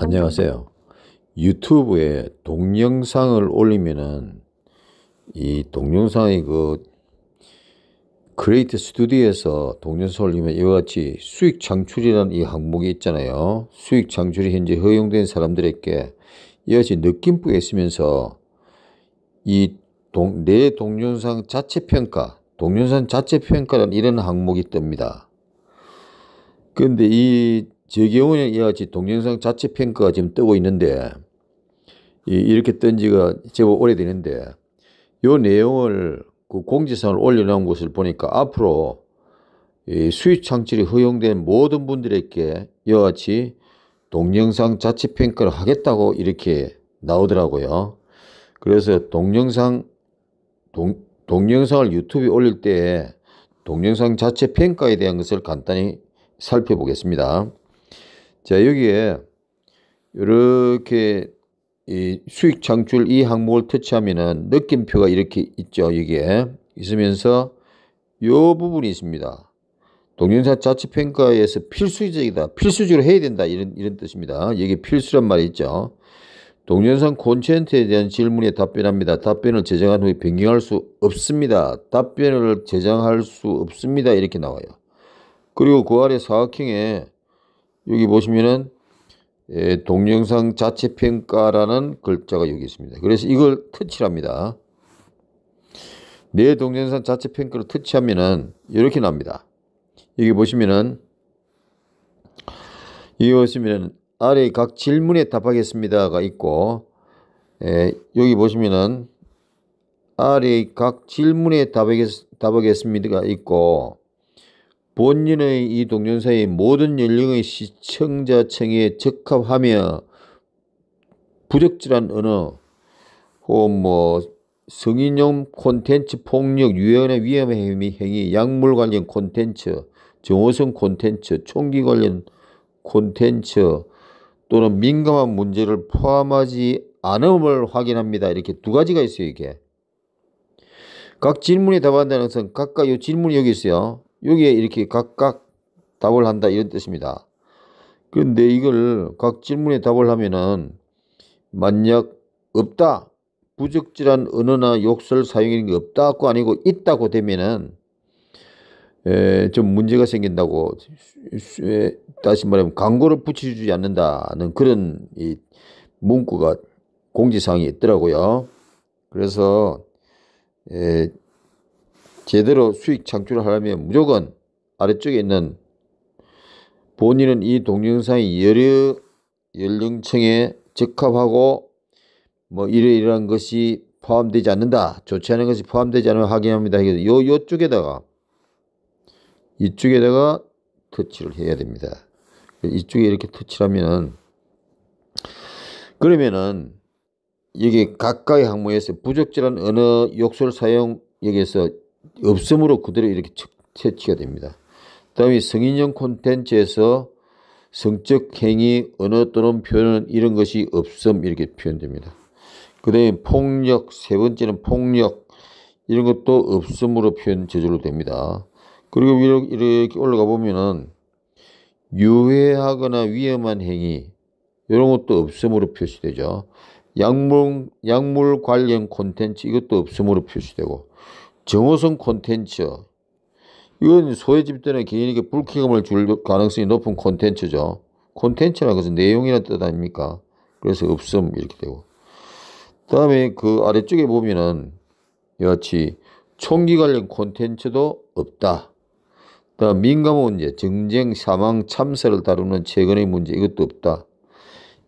안녕하세요. 유튜브에 동영상을 올리면은 이 동영상이 그 크리에이트 스튜디오에서 동영상 올리면 이와 같이 수익 창출이라는 이 항목이 있잖아요. 수익 창출이 현재 허용된 사람들에게 이와 같이 느낌표에 쓰면서 이 내 동영상 자체 평가, 동영상 자체 평가라는 이런 항목이 뜹니다. 그런데 이제 경우에 이와 같이 동영상 자체 평가가 지금 뜨고 있는데 이렇게 뜬 지가 제법 오래되는데 이 내용을 그 공지사항을 올려놓은 것을 보니까 앞으로 수익 창출이 허용된 모든 분들에게 이와 같이 동영상 자체 평가를 하겠다고 이렇게 나오더라고요. 그래서 동영상 동, 동영상을 유튜브에 올릴 때 동영상 자체 평가에 대한 것을 간단히 살펴보겠습니다. 자, 여기에 이렇게 이 수익 창출 이 항목을 터치하면은 느낌표가 이렇게 있죠. 여기에 있으면서 요 부분이 있습니다. 동영상 자치 평가에서 필수적이다. 필수적으로 해야 된다. 이런 이런 뜻입니다. 여기 필수란 말이 있죠. 동영상 콘텐츠에 대한 질문에 답변합니다. 답변을 제정한 후에 변경할 수 없습니다. 답변을 제정할 수 없습니다. 이렇게 나와요. 그리고 그 아래 사각형에 여기 보시면은 예, 동영상 자체 평가라는 글자가 여기 있습니다. 그래서 이걸 터치합니다. 내 동영상 자체 평가를 터치하면은 이렇게 납니다. 여기 보시면은 여기 보시면은 아래 각 질문에 답하겠습니다가 있고 예, 여기 보시면은 아래 각 질문에 답하겠, 답하겠습니다가 있고 본인의 이 동영상이 모든 연령의 시청자층에 적합하며 부적절한 언어 혹은 뭐 성인용 콘텐츠 폭력 유연의 위험 행위, 약물 관련 콘텐츠, 정호성 콘텐츠, 총기 관련 콘텐츠 또는 민감한 문제를 포함하지 않음을 확인합니다. 이렇게 두 가지가 있어요, 이게. 각 질문에 답한다는 것은 각각 이 질문이 여기 있어요. 여기에 이렇게 각각 답을 한다 이런 뜻입니다. 그런데 이걸 각 질문에 답을 하면은 만약 없다 부적절한 언어나 욕설 사용게 없다고 아니고 있다고 되면은 에, 좀 문제가 생긴다고 에, 다시 말하면 광고를 붙여주지 않는다는 그런 이 문구가 공지사항이 있더라고요. 그래서 에, 제대로 수익 창출을 하려면 무조건 아래쪽에 있는 본인은 이 동영상이 여러 연령층에 적합하고 뭐 이러이러한 것이 포함되지 않는다. 좋지 않은 것이 포함되지 않으면 확인합니다. 그래서 요, 요쪽에다가 이쪽에다가 터치를 해야 됩니다. 이쪽에 이렇게 터치를 하면은 그러면은 여기 가까이 항목에서 부적절한 언어 욕설 사용 여기에서 없음으로 그대로 이렇게 채취가 됩니다. 다음에 성인용 콘텐츠에서 성적 행위, 언어 또는 표현 이런 것이 없음 이렇게 표현됩니다. 그 다음에 폭력, 세 번째는 폭력 이런 것도 없음으로 표현 제절로 됩니다. 그리고 이렇게 올라가 보면은 유해하거나 위험한 행위 이런 것도 없음으로 표시되죠. 약물, 약물 관련 콘텐츠 이것도 없음으로 표시되고 정호성 콘텐츠. 이건 소외 집단의 개인에게 불쾌감을 줄 가능성이 높은 콘텐츠죠. 콘텐츠라는 것은 내용이라뜻 아닙니까? 그래서 없음 이렇게 되고. 다음에 그 아래쪽에 보면은 여하치 총기 관련 콘텐츠도 없다. 다음 민감한 문제, 정쟁, 사망, 참사를 다루는 최근의 문제 이것도 없다.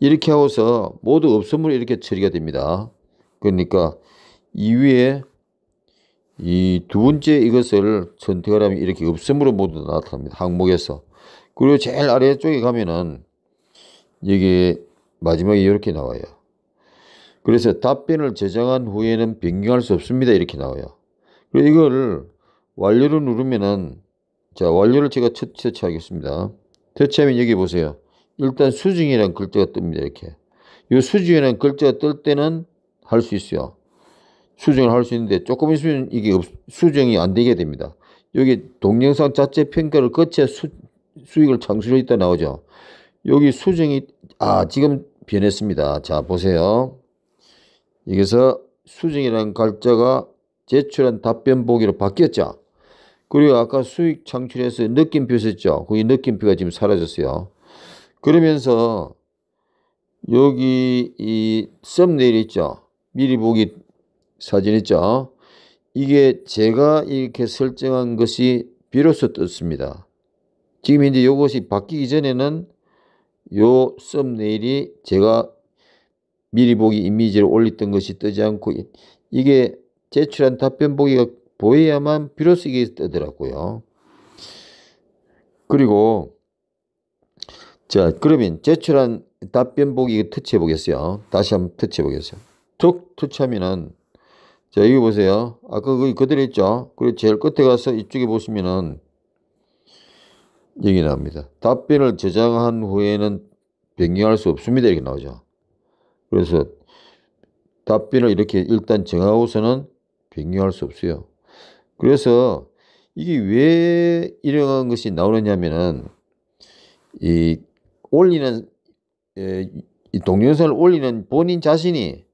이렇게 하고서 모두 없음으로 이렇게 처리가 됩니다. 그러니까 이외에 이두 번째 이것을 선택을 하면 이렇게 없음으로 모두 나타납니다. 항목에서. 그리고 제일 아래쪽에 가면은 여기 마지막에 이렇게 나와요. 그래서 답변을 저장한 후에는 변경할 수 없습니다. 이렇게 나와요. 그리고 이걸 완료를 누르면은 자 완료를 제가 첫 터치하겠습니다. 터치하면 여기 보세요. 일단 수중이라는 글자가 뜹니다. 이렇게. 이 수중이라는 글자가 뜰 때는 할 수 있어요. 수정을 할 수 있는데 조금 있으면 이게 수정이 안 되게 됩니다. 여기 동영상 자체 평가를 거쳐 수, 수익을 창출해 있다 나오죠. 여기 수정이 아 지금 변했습니다. 자 보세요. 여기서 수정이라는 글자가 제출한 답변 보기로 바뀌었죠. 그리고 아까 수익 창출해서 느낌표 썼죠. 거기 느낌표가 지금 사라졌어요. 그러면서 여기 이 썸네일 있죠. 미리 보기 사진 있죠? 이게 제가 이렇게 설정한 것이 비로소 떴습니다. 지금 이제 이것이 바뀌기 전에는 요 썸네일이 제가 미리 보기 이미지를 올렸던 것이 뜨지 않고 이게 제출한 답변 보기가 보여야만 비로소 이게 뜨더라고요. 그리고 자 그러면 제출한 답변 보기 터치해 보겠어요. 다시 한번 터치해 보겠어요. 툭 터치하면은 자, 여기 보세요. 아까 거기 그대로 있죠? 그리고 제일 끝에 가서 이쪽에 보시면은 여기 나옵니다. 답변을 저장한 후에는 변경할 수 없습니다. 이렇게 나오죠. 그래서 답변을 이렇게 일단 정하고서는 변경할 수 없어요. 그래서 이게 왜 이런 것이 나오느냐면은 이 올리는 이 동영상을 올리는 본인 자신이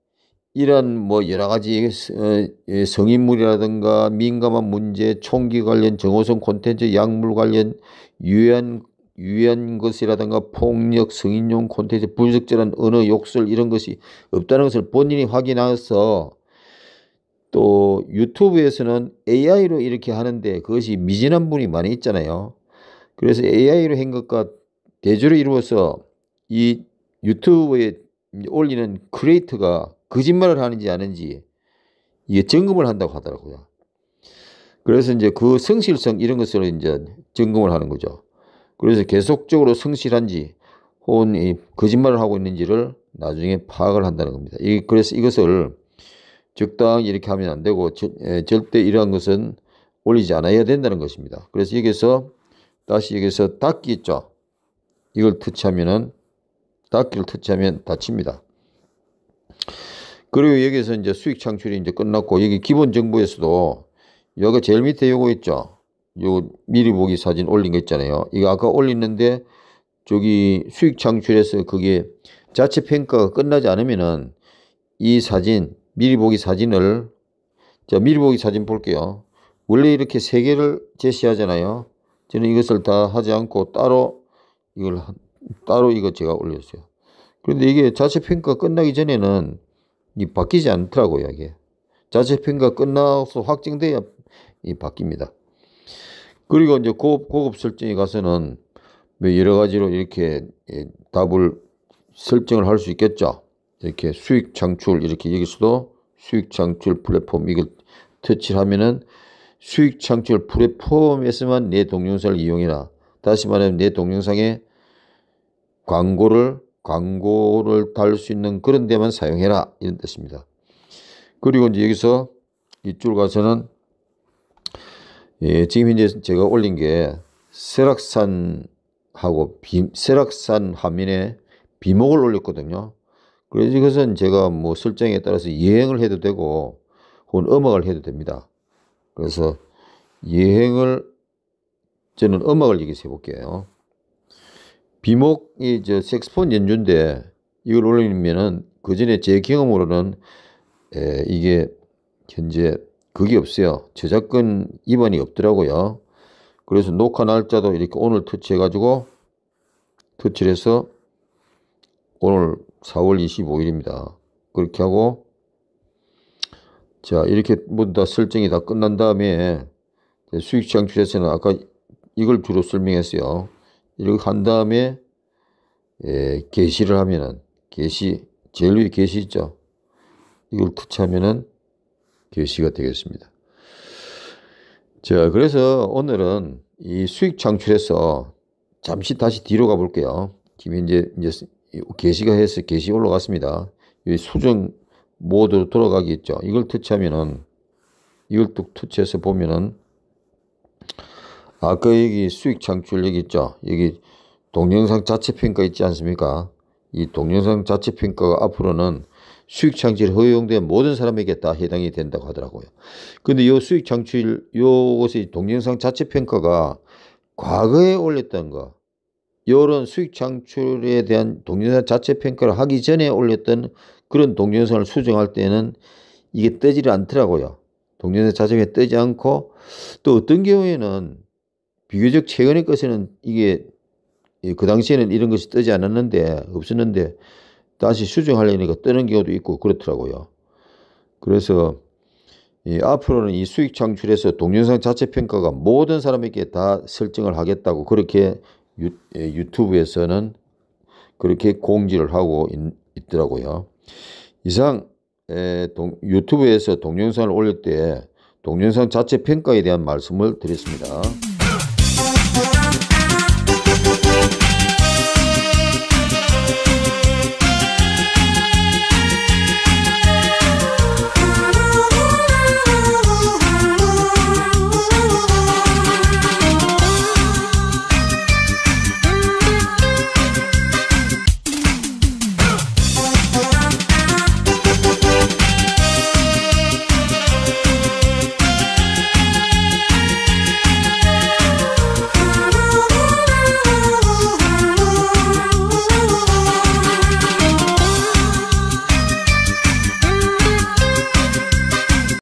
이런 뭐 여러 가지 어, 예, 성인물이라든가 민감한 문제, 총기 관련 정호성 콘텐츠, 약물 관련 유연유연 것이라든가 폭력, 성인용 콘텐츠, 불적절한 언어, 욕설 이런 것이 없다는 것을 본인이 확인해서 또 유튜브에서는 AI로 이렇게 하는데 그것이 미진한 분이 많이 있잖아요. 그래서 AI로 한 것과 대조를 이루어서 이 유튜브에 올리는 크리에이터가 거짓말을 하는지 아닌지 이게 점검을 한다고 하더라고요. 그래서 이제 그 성실성 이런 것을 이제 점검을 하는 거죠. 그래서 계속적으로 성실한지 혹은 이 거짓말을 하고 있는지를 나중에 파악을 한다는 겁니다. 이, 그래서 이것을 적당히 이렇게 하면 안 되고 저, 에, 절대 이러한 것은 올리지 않아야 된다는 것입니다. 그래서 여기서 다시 여기서 닦기 있죠. 이걸 터치하면은 닦기를 터치하면 다칩니다. 그리고 여기서 이제 수익 창출이 이제 끝났고 여기 기본 정보에서도 여기 제일 밑에 요거 있죠. 요 미리 보기 사진 올린 거 있잖아요. 이거 아까 올렸는데 저기 수익 창출해서 그게 자체 평가가 끝나지 않으면은 이 사진 미리 보기 사진을 자 미리 보기 사진 볼게요. 원래 이렇게 세 개를 제시하잖아요. 저는 이것을 다 하지 않고 따로 이걸 따로 이거 제가 올렸어요. 그런데 이게 자체 평가 끝나기 전에는 이 바뀌지 않더라고요, 이게. 자체평가 끝나서 확정돼야 이 바뀝니다. 그리고 이제 고급, 고급 설정에 가서는 뭐 여러 가지로 이렇게 예, 답을 설정을 할 수 있겠죠. 이렇게 수익 창출, 이렇게 여기서도 수익 창출 플랫폼, 이걸 터치를 하면은 수익 창출 플랫폼에서만 내 동영상을 이용해라. 다시 말하면 내 동영상에 광고를 광고를 달 수 있는 그런 데만 사용해라 이런 뜻입니다. 그리고 이제 여기서 이줄 가서는 예, 지금 현재 제가 올린 게 세락산하고 비, 세락산 화면에 비목을 올렸거든요. 그래서 이것은 제가 뭐 설정에 따라서 예행을 해도 되고 혹은 음악을 해도 됩니다. 그래서 예행을 저는 음악을 여기 해볼게요. 비목이 이제 색스폰 연주인데 이걸 올리면은 그 전에 제 경험으로는 에, 이게 현재 그게 없어요. 저작권 위반이 없더라고요. 그래서 녹화 날짜도 이렇게 오늘 터치해가지고 터치를 해서 오늘 4월 25일입니다. 그렇게 하고 자 이렇게 모두 뭐 다 설정이 다 끝난 다음에 수익 창출에서는 아까 이걸 주로 설명했어요. 이렇게 한 다음에 예, 게시를 하면은 게시 제일 위에 게시 있죠. 이걸 터치하면은 게시가 되겠습니다. 자, 그래서 오늘은 이 수익 창출해서 잠시 다시 뒤로 가 볼게요. 지금 이제 이제 게시가 해서 게시 올라갔습니다. 이 수정 모드로 돌아가겠죠 이걸 터치하면은 이걸 뚝 터치해서 보면은 아까 그 여기 수익 창출 여기 있죠. 여기 동영상 자체 평가 있지 않습니까? 이 동영상 자체 평가가 앞으로는 수익 창출 허용된 모든 사람에게 다 해당이 된다고 하더라고요. 근데 요 수익 창출 요것이 동영상 자체 평가가 과거에 올렸던 거 요런 수익 창출에 대한 동영상 자체 평가를 하기 전에 올렸던 그런 동영상을 수정할 때는 이게 뜨지를 않더라고요. 동영상 자체가 뜨지 않고 또 어떤 경우에는 비교적 최근의 것에는 이게 예, 그 당시에는 이런 것이 뜨지 않았는데 없었는데 다시 수정하려니까 뜨는 경우도 있고 그렇더라고요. 그래서 이 앞으로는 이 수익 창출에서 동영상 자체 평가가 모든 사람에게 다 설정을 하겠다고 그렇게 유, 예, 튜브에서는 그렇게 공지를 하고 있, 더라고요 이상 에, 동, 유튜브에서 동영상을 올릴 때 동영상 자체 평가에 대한 말씀을 드렸습니다.